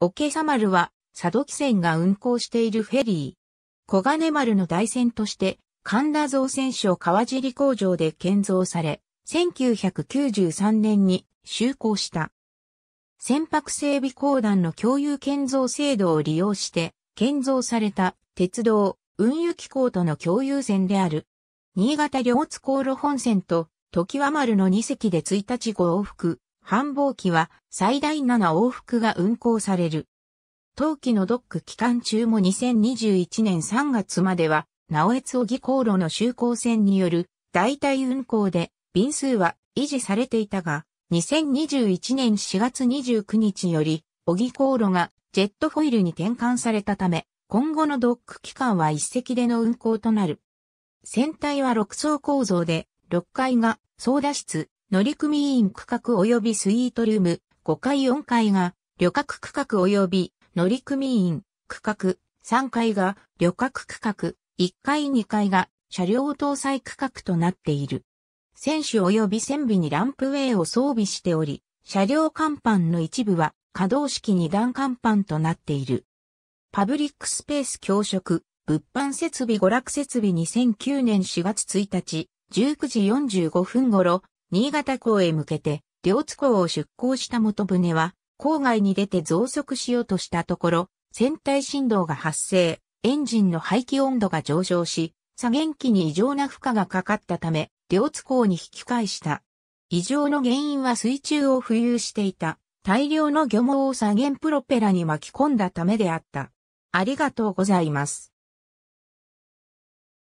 おけさ丸は、佐渡汽船が運航しているフェリー。小金丸の大船として、神田造船所川尻工場で建造され、1993年に就航した。船舶整備公団の共有建造制度を利用して、建造された鉄道、運輸機構との共有船である。新潟両津航路本線と、時和丸の2隻で1日5往復、繁忙期は最大7往復が運行される。冬季のドック期間中も2021年3月までは、直江津荻航路の就航線による代替運行で便数は維持されていたが、2021年4月29日より、荻航路がジェットフォイルに転換されたため、今後のドック期間は一席での運行となる。船体は6層構造で、6階が操舵室、乗組員区画及びスイートルーム5階4階が旅客区画及び乗組員区画3階が旅客区画1階2階が車両搭載区画となっている。選手及び船尾にランプウェイを装備しており、車両甲板の一部は可動式二段甲板となっている。パブリックスペース教職、物販設備娯楽設備2009年4月1日、19時45分頃、新潟港へ向けて、両津港を出港した元船は、郊外に出て増速しようとしたところ、船体振動が発生、エンジンの排気温度が上昇し、左舷機に異常な負荷がかかったため、両津港に引き返した。異常の原因は水中を浮遊していた大量の漁網を左舷プロペラに巻き込んだためであった。ありがとうございます。